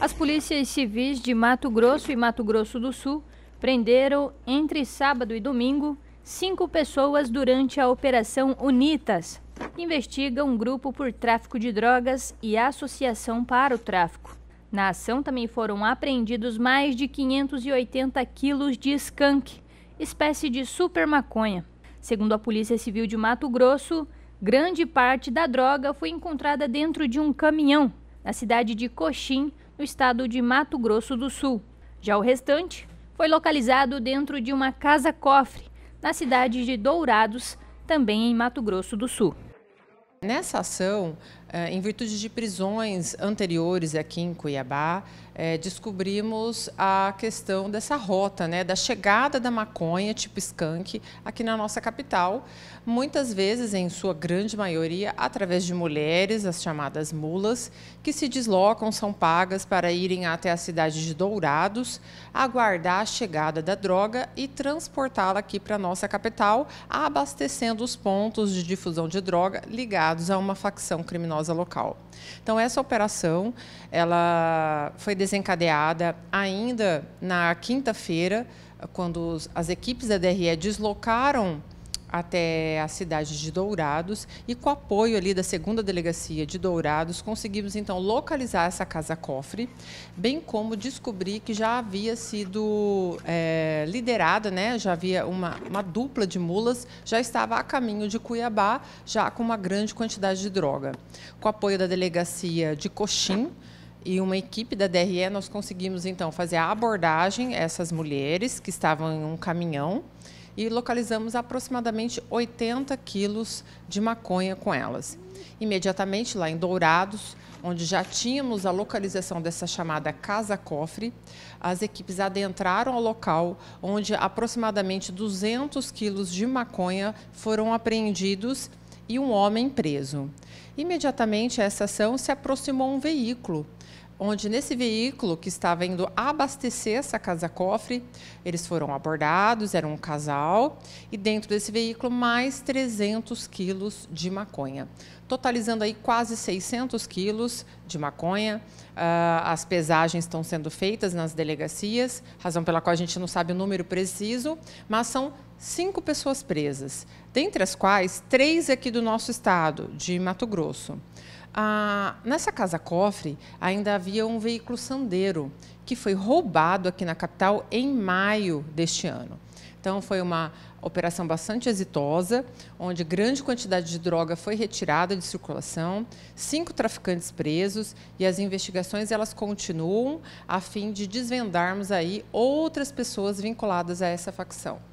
As polícias civis de Mato Grosso e Mato Grosso do Sul prenderam entre sábado e domingo cinco pessoas durante a Operação Unitas. Investiga um grupo por tráfico de drogas e associação para o tráfico. Na ação também foram apreendidos mais de 580 quilos de skunk, espécie de super maconha. Segundo a Polícia Civil de Mato Grosso, Grande parte da droga foi encontrada dentro de um caminhão na cidade de Coxim, no estado de Mato Grosso do Sul. Já o restante foi localizado dentro de uma casa-cofre na cidade de Dourados, também em Mato Grosso do Sul. Nessa ação, eh, em virtude de prisões anteriores aqui em Cuiabá, eh, descobrimos a questão dessa rota, né, da chegada da maconha tipo skunk aqui na nossa capital, muitas vezes, em sua grande maioria, através de mulheres, as chamadas mulas, que se deslocam, são pagas para irem até a cidade de Dourados, aguardar a chegada da droga e transportá-la aqui para a nossa capital, abastecendo os pontos de difusão de droga ligados a uma facção criminosa criminosa local. Então essa operação ela foi desencadeada ainda na quinta-feira, quando as equipes da DRE deslocaram até a cidade de Dourados e com apoio ali da segunda delegacia de Dourados conseguimos então localizar essa casa cofre, bem como descobrir que já havia sido é, liderada, né? Já havia uma, uma dupla de mulas já estava a caminho de Cuiabá, já com uma grande quantidade de droga. Com apoio da delegacia de Coxim e uma equipe da DRE, nós conseguimos então fazer a abordagem essas mulheres que estavam em um caminhão e localizamos aproximadamente 80 quilos de maconha com elas. Imediatamente lá em Dourados, onde já tínhamos a localização dessa chamada Casa Cofre, as equipes adentraram ao local onde aproximadamente 200 quilos de maconha foram apreendidos e um homem preso. Imediatamente a essa ação se aproximou um veículo onde nesse veículo que estava indo abastecer essa casa-cofre, eles foram abordados, era um casal, e dentro desse veículo mais 300 quilos de maconha, totalizando aí quase 600 quilos de maconha. Uh, as pesagens estão sendo feitas nas delegacias, razão pela qual a gente não sabe o número preciso, mas são cinco pessoas presas, dentre as quais três aqui do nosso estado, de Mato Grosso nessa casa cofre ainda havia um veículo sandeiro que foi roubado aqui na capital em maio deste ano. Então foi uma operação bastante exitosa, onde grande quantidade de droga foi retirada de circulação, cinco traficantes presos e as investigações elas continuam a fim de desvendarmos aí outras pessoas vinculadas a essa facção.